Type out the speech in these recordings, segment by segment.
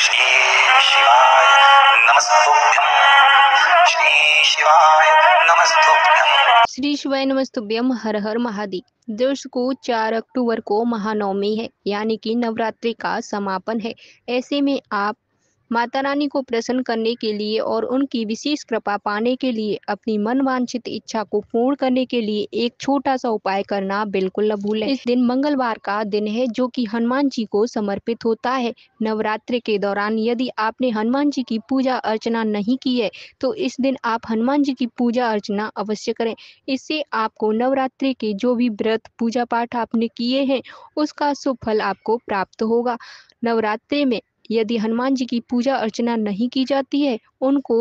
श्री शिवाय नमस्तुभ्यम श्री शिवाय नमस्तुभ्यम श्री शिवाय नमस्तुभ्यम हर हर महादेव देश को चार अक्टूबर को महानवमी है यानी कि नवरात्रि का समापन है ऐसे में आप माता रानी को प्रसन्न करने के लिए और उनकी विशेष कृपा पाने के लिए अपनी मनवांछित इच्छा को पूर्ण करने के लिए एक छोटा सा उपाय करना बिल्कुल न भूलें इस दिन मंगलवार का दिन है जो कि हनुमान जी को समर्पित होता है नवरात्रि के दौरान यदि आपने हनुमान जी की पूजा अर्चना नहीं की है तो इस दिन आप हनुमान जी की पूजा अर्चना अवश्य करें इससे आपको नवरात्रि के जो भी व्रत पूजा पाठ आपने किए हैं उसका सुफल आपको प्राप्त होगा नवरात्रि में यदि हनुमान जी की पूजा अर्चना नहीं की जाती है उनको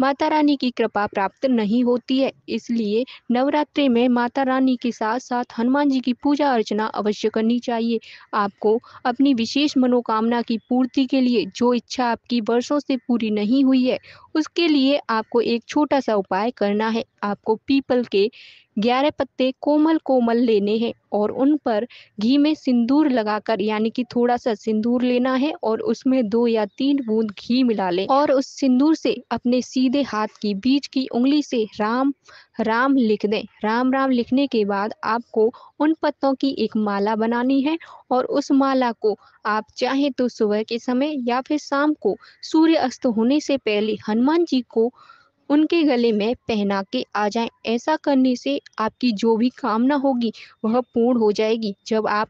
माता रानी की कृपा प्राप्त नहीं होती है इसलिए नवरात्रि में माता रानी के साथ साथ हनुमान जी की पूजा अर्चना अवश्य करनी चाहिए आपको अपनी विशेष मनोकामना की पूर्ति के लिए जो इच्छा आपकी वर्षों से पूरी नहीं हुई है उसके लिए आपको एक छोटा सा उपाय करना है आपको पीपल के ग्यारह पत्ते कोमल कोमल लेने हैं और उन पर घी में सिंदूर लगाकर यानी कि थोड़ा सा सिंदूर लेना है और उसमें दो या तीन बूंद घी मिला लें और उस सिंदूर से अपने सीधे हाथ की बीच की उंगली से राम राम लिख दें राम राम लिखने के बाद आपको उन पत्तों की एक माला बनानी है और उस माला को आप चाहें तो सुबह के समय या फिर शाम को सूर्य अस्त होने से पहले हनुमान जी को उनके गले में पहना के आ जाएं ऐसा करने से आपकी जो भी कामना होगी वह पूर्ण हो जाएगी जब आप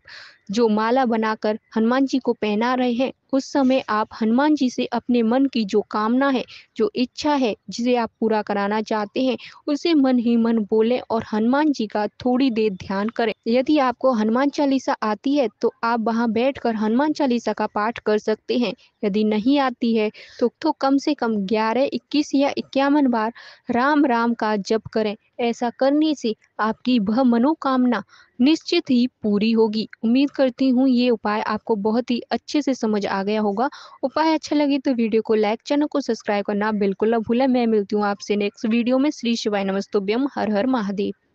जो माला बनाकर हनुमान जी को पहना रहे हैं उस समय आप हनुमान जी से अपने मन की जो कामना है जो इच्छा है जिसे आप पूरा कराना चाहते हैं उसे मन ही मन बोलें और हनुमान जी का थोड़ी देर ध्यान करें यदि आपको हनुमान चालीसा आती है तो आप वहां बैठकर हनुमान चालीसा का पाठ कर सकते हैं यदि नहीं आती है तो, तो कम से कम ग्यारह इक्कीस या इक्यावन बार राम राम का जप करें ऐसा करने से आपकी वह मनोकामना निश्चित ही पूरी होगी उम्मीद करती हूँ ये उपाय आपको बहुत ही अच्छे से समझ आ गया होगा उपाय अच्छा लगे तो वीडियो को लाइक चैनल को सब्सक्राइब करना बिल्कुल ना भूले मैं मिलती हूँ आपसे नेक्स्ट वीडियो में श्री शिवाय नमस्तुभ्यम हर हर महादेव